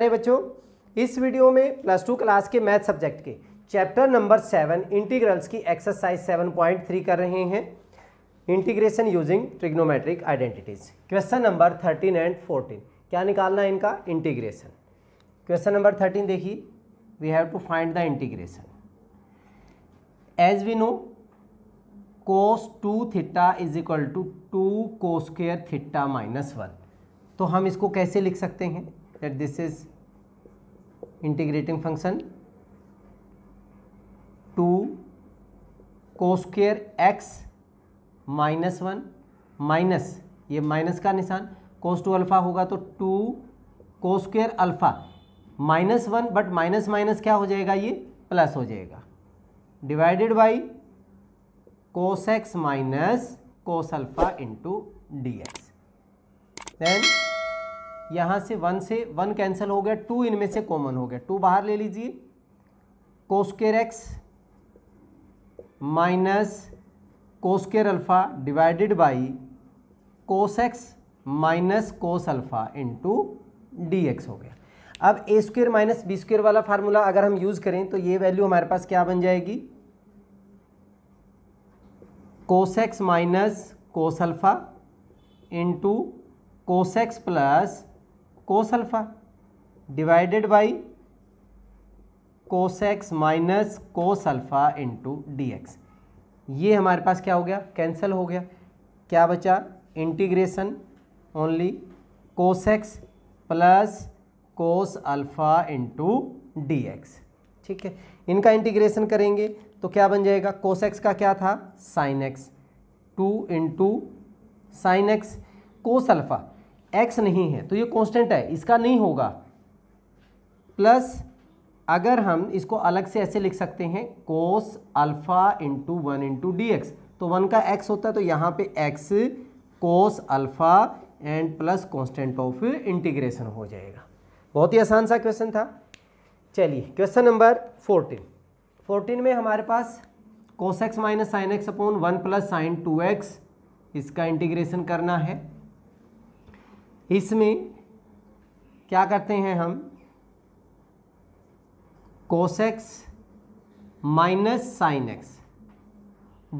अरे बच्चों इस वीडियो में प्लस टू क्लास के मैथ सब्जेक्ट के चैप्टर नंबर सेवन इंटीग्रल्स की एक्सरसाइज सेवन पॉइंट थ्री कर रहे हैं integration using trigonometric identities question number thirteen and fourteen क्या निकालना है इनका इंटीग्रेशन क्वेश्चन नंबर थर्टीन देखिए we have to find the integration as we know cos two theta is equal to two cos square theta minus one तो हम इसको कैसे लिख सकते हैं that this is integrating function 2 cos square x minus one minus ये minus का निशान कोस टू अल्फ़ा होगा तो two cos square alpha minus one but minus minus क्या हो जाएगा ये प्लस हो जाएगा divided by cos x minus cos alpha into d x then यहाँ से वन से वन कैंसिल हो गया टू इनमें से कॉमन हो गया टू बाहर ले लीजिए cos square x minus cos square alpha divided by cos x minus cos alpha into d x हो गया अब a square minus b square वाला फार्मूला अगर हम यूज़ करें तो ये वैल्यू हमारे पास क्या बन जाएगी cos x minus cos alpha into cos x plus cos alpha divided by cos x minus cos alpha into d x ये हमारे पास क्या हो गया कैंसिल हो गया क्या बचा integration only cos x plus cos alpha into d x ठीक है इनका इंटीग्रेशन करेंगे तो क्या बन जाएगा कोस एक्स का क्या था sine x two into sine x cos alpha x नहीं है तो ये कांस्टेंट है इसका नहीं होगा प्लस अगर हम इसको अलग से ऐसे लिख सकते हैं cos alpha into one into d x तो वन का एक्स होता है तो यहाँ पे x cos alpha and plus constant of integration हो जाएगा बहुत ही आसान सा क्वेश्चन था चलिए क्वेश्चन नंबर फोर्टीन फोर्टीन में हमारे पास cos x minus sine x upon one plus sine two x इसका इंटीग्रेशन करना है इसमें क्या करते हैं हम cos x minus sine x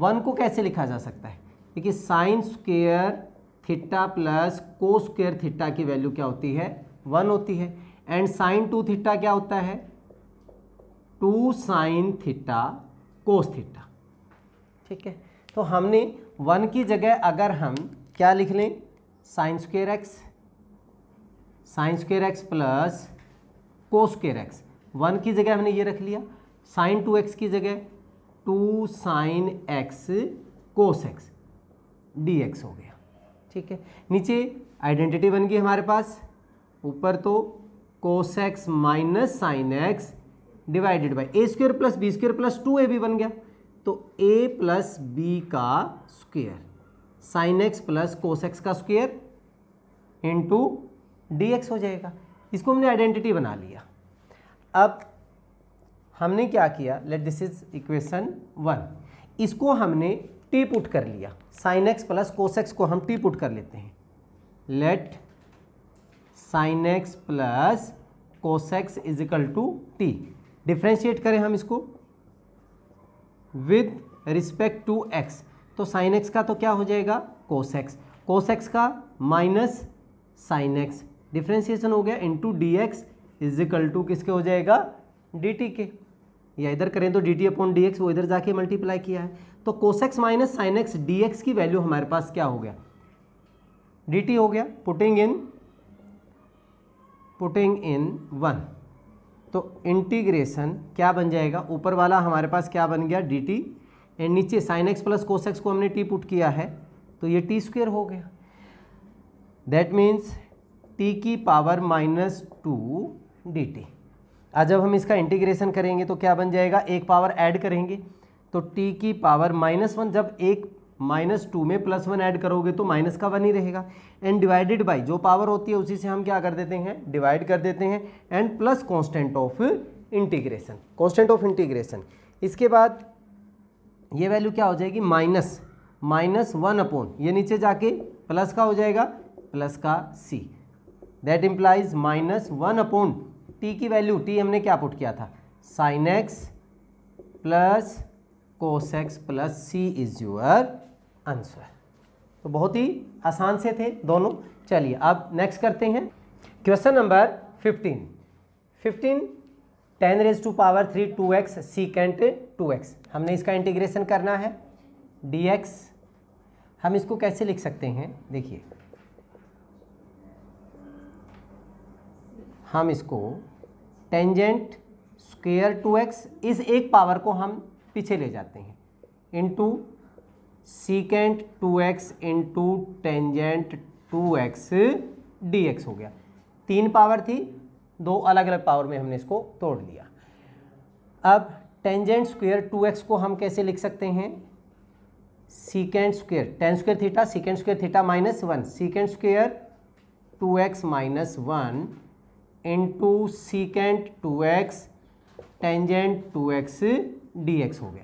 one को कैसे लिखा जा सकता है देखिए sine square theta plus cos square theta की वैल्यू क्या होती है वन होती है एंड साइन टू थीटा क्या होता है two sine theta cos theta ठीक है तो हमने वन की जगह अगर हम क्या लिख लें sine square x sine square x plus cos square x one की जगह हमने ये रख लिया साइन टू एक्स की जगह two sine x cos x d x हो गया ठीक है नीचे आइडेंटिटी बन गई हमारे पास ऊपर तो cos x minus sine x divided by a square plus b square plus two a b बन गया तो ए प्लस बी का square sine x plus cos x का स्क्वेयर इंटू डी एक्स हो जाएगा इसको हमने आइडेंटिटी बना लिया अब हमने क्या किया let this is equation one इसको हमने टी पुट कर लिया sine x plus cos x को हम टी पुट कर लेते हैं let sine x plus cos x is equal to t differentiate करें हम इसको विद रिस्पेक्ट टू एक्स तो साइन एक्स का तो क्या हो जाएगा कोस एक्स कोस एक्स का माइनस साइन एक्स डिफ्रेंसिएशन हो गया into d x is equal to किसके हो जाएगा डी टी के या इधर करें तो d t upon d x वो इधर जाके मल्टीप्लाई किया है तो cos x minus sine x d x की वैल्यू हमारे पास क्या हो गया डी टी हो गया putting in putting in one तो इंटीग्रेशन क्या बन जाएगा ऊपर वाला हमारे पास क्या बन गया डी टी एंड नीचे sine x plus cos x को हमने टी पुट किया है तो ये टी स्क्वेयर हो गया दैट मीन्स टी की power minus two d t आज जब हम इसका इंटीग्रेशन करेंगे तो क्या बन जाएगा एक पावर ऐड करेंगे तो टी की पावर माइनस वन जब एक माइनस टू में प्लस वन ऐड करोगे तो माइनस का वन ही रहेगा एंड डिवाइडेड बाई जो पावर होती है उसी से हम क्या कर देते हैं डिवाइड कर देते हैं and plus constant of integration constant of integration इसके बाद ये वैल्यू क्या हो जाएगी माइनस माइनस वन अपॉन ये नीचे जाके प्लस का हो जाएगा प्लस का c that implies minus one upon t की वैल्यू टी हमने क्या पुट किया था sine x plus cos x plus c is your answer तो बहुत ही आसान से थे दोनों चलिए अब नेक्स्ट करते हैं question number fifteen fifteen tan raise to power three two x secant two x हमने इसका इंटीग्रेशन करना है डी एक्स हम इसको कैसे लिख सकते हैं देखिए हम इसको टेंजेंट स्क्वेयर टू एक्स इस एक पावर को हम पीछे ले जाते हैं two secant two x into tangent two x d x हो गया तीन पावर थी दो अलग अलग पावर में हमने इसको तोड़ दिया अब टेंजेंट स्क्वेयर टू एक्स को हम कैसे लिख सकते हैं secant square tan square theta secant square theta minus one secant square two x minus one into secant two x tangent two x d x हो गया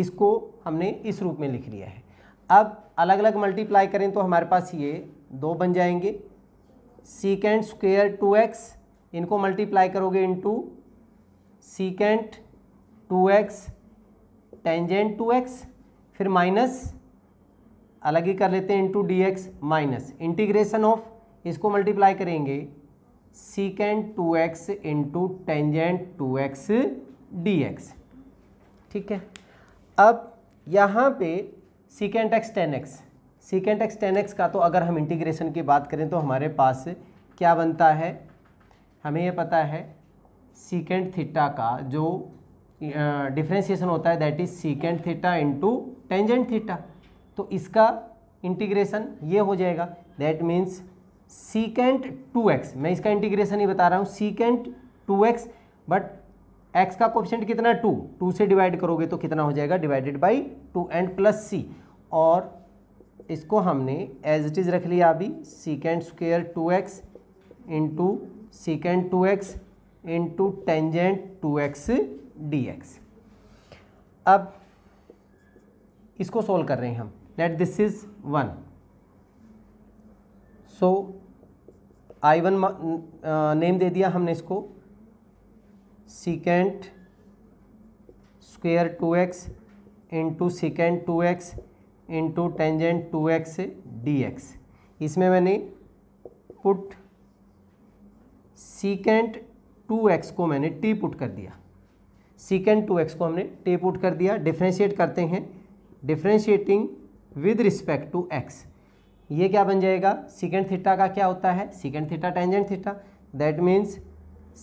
इसको हमने इस रूप में लिख लिया है अब अलग अलग मल्टीप्लाई करें तो हमारे पास ये दो बन जाएंगे सीकेंट स्क्वेयर टू एक्स इनको मल्टीप्लाई करोगे into secant two x tangent two x फिर माइनस अलग ही कर लेते हैं into d x minus integration of इसको मल्टीप्लाई करेंगे secant two x into tangent two x d x ठीक है अब यहाँ पे secant x tan x secant x tan x का तो अगर हम इंटीग्रेशन की बात करें तो हमारे पास क्या बनता है हमें ये पता है सीकेंड थीटा का जो डिफ्रेंसिएशन होता है that is secant theta into tangent theta तो इसका इंटीग्रेशन ये हो जाएगा that means secant two x मैं इसका इंटीग्रेशन ही बता रहा हूँ secant two x but x का कोप्शेंट कितना टू टू से डिवाइड करोगे तो कितना हो जाएगा divided by two and plus c और इसको हमने एज इट इज़ रख लिया अभी secant square two x into secant two x into tangent two x d x अब इसको सोल्व कर रहे हैं हम let this is one so I one name दे दिया हमने इसको secant square two x into secant two x into tangent two x d x इसमें मैंने पुट सिकेंट टू एक्स को मैंने टी पुट कर दिया सिकेंट टू एक्स को हमने टी पुट कर दिया डिफ्रेंशिएट करते हैं differentiating with respect to x ये क्या बन जाएगा सिकेंड थीटा का क्या होता है secant theta tangent theta that means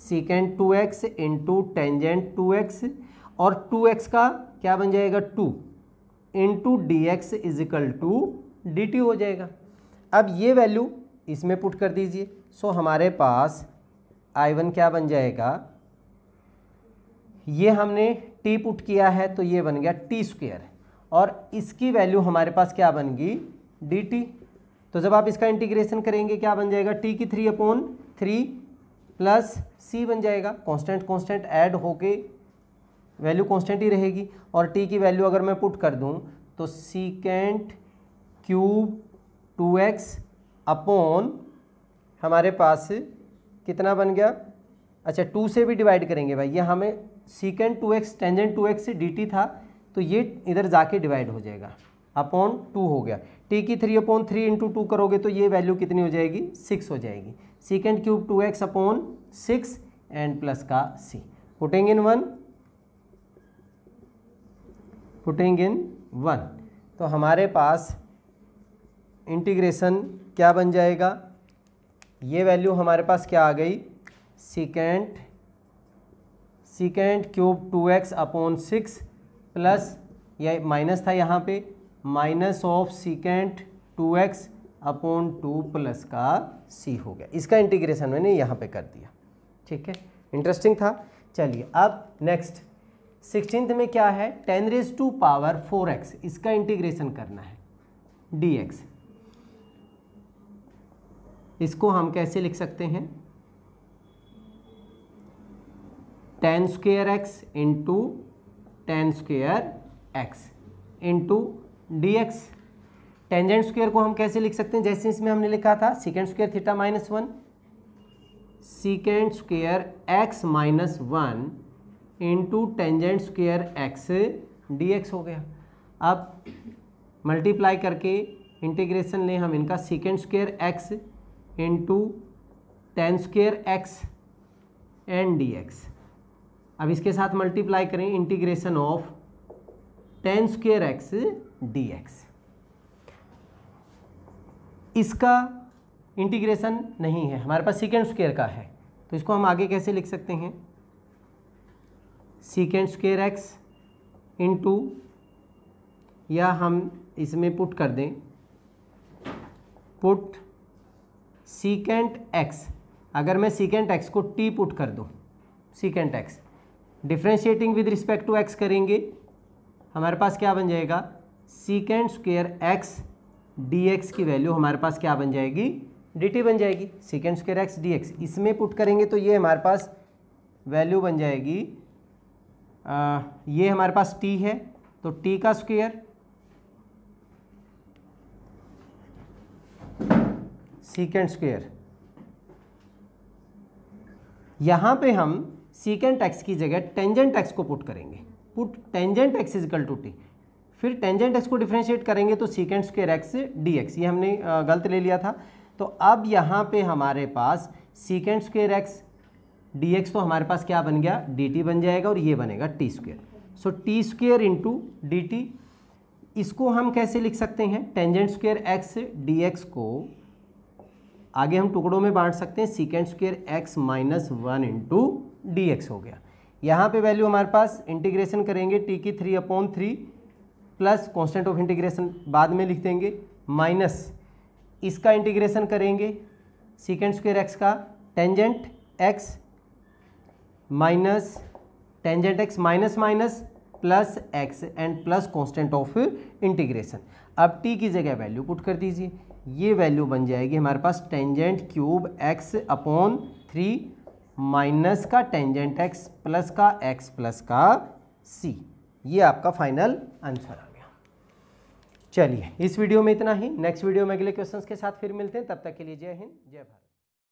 secant two x into tangent two x और टू एक्स का क्या बन जाएगा two into d x is equal to d t हो जाएगा अब ये वैल्यू इसमें पुट कर दीजिए सो हमारे पास आई वन क्या बन जाएगा ये हमने टी पुट किया है तो ये बन गया टी स्क्वेयर और इसकी वैल्यू हमारे पास क्या बन गई डी टी तो जब आप इसका इंटीग्रेशन करेंगे क्या बन जाएगा टी की three upon three plus c बन जाएगा कांस्टेंट कांस्टेंट ऐड होके वैल्यू कांस्टेंट ही रहेगी और टी की वैल्यू अगर मैं पुट कर दूं तो secant cube two x upon हमारे पास कितना बन गया अच्छा टू से भी डिवाइड करेंगे भाई ये हमें secant two x tangent two x d था तो ये इधर जाके डिवाइड हो जाएगा अपॉन टू हो गया टी की three upon three into two करोगे तो ये वैल्यू कितनी हो जाएगी सिक्स हो जाएगी secant cube two x upon six and plus का c putting in one putting in one तो हमारे पास इंटीग्रेशन क्या बन जाएगा ये वैल्यू हमारे पास क्या आ गई secant secant cube two x upon six plus या माइनस था यहाँ पे minus of secant two x upon two plus का सी हो गया इसका इंटीग्रेशन मैंने यहाँ पे कर दिया ठीक है इंटरेस्टिंग था चलिए अब नेक्स्ट सिक्सटीन में क्या है tan raise to power four x इसका इंटीग्रेशन करना है डी एक्स इसको हम कैसे लिख सकते हैं tan square x into tan square x into d x tangent square को हम कैसे लिख सकते हैं जैसे इसमें हमने लिखा था secant square theta minus one secant square x minus one into tangent square x d x हो गया अब मल्टीप्लाई करके इंटीग्रेशन लें हम इनका secant square x into tan square x and d x अब इसके साथ मल्टीप्लाई करें integration of tan square x d x इसका इंटीग्रेशन नहीं है हमारे पास सिकेंड स्क्वेयर का है तो इसको हम आगे कैसे लिख सकते हैं सिकेंड स्क्वेयर एक्स इंटू या हम इसमें पुट कर दें पुट सीकेंट एक्स अगर मैं सीकेंट एक्स को टी पुट कर दूं secant x differentiating with respect to x करेंगे हमारे पास क्या बन जाएगा secant square x d x की वैल्यू हमारे पास क्या बन जाएगी डी टी बन जाएगी secant square x d x इसमें पुट करेंगे तो ये हमारे पास वैल्यू बन जाएगी आ, ये हमारे पास टी है तो टी का स्क्वेयर सीकेंड स्क्वेयर यहाँ पे हम सीकेंड एक्स की जगह टेंजेंट एक्स को पुट करेंगे put tangent x is equal to t फिर टेंजेंट एक्स को डिफ्रेंशिएट करेंगे तो secant square x d x ये हमने गलत ले लिया था तो अब यहाँ पे हमारे पास secant square x d x तो हमारे पास क्या बन गया डी टी बन जाएगा और ये बनेगा t square so t square into d t इसको हम कैसे लिख सकते हैं tangent square x d x को आगे हम टुकड़ों में बांट सकते हैं secant square x minus one into d x हो गया यहाँ पे वैल्यू हमारे पास इंटीग्रेशन करेंगे टी की three upon three plus constant of integration बाद में लिख देंगे माइनस इसका इंटीग्रेशन करेंगे सिकेंड स्क्वेयर एक्स का tangent x minus tangent x minus minus plus x and plus constant of integration अब टी की जगह वैल्यू पुट कर दीजिए ये वैल्यू बन जाएगी हमारे पास tangent cube x upon three minus का टेंजेंट एक्स प्लस का एक्स प्लस का सी ये आपका फाइनल आंसर है चलिए इस वीडियो में इतना ही नेक्स्ट वीडियो में अगले क्वेश्चंस के साथ फिर मिलते हैं तब तक के लिए जय हिंद जय भारत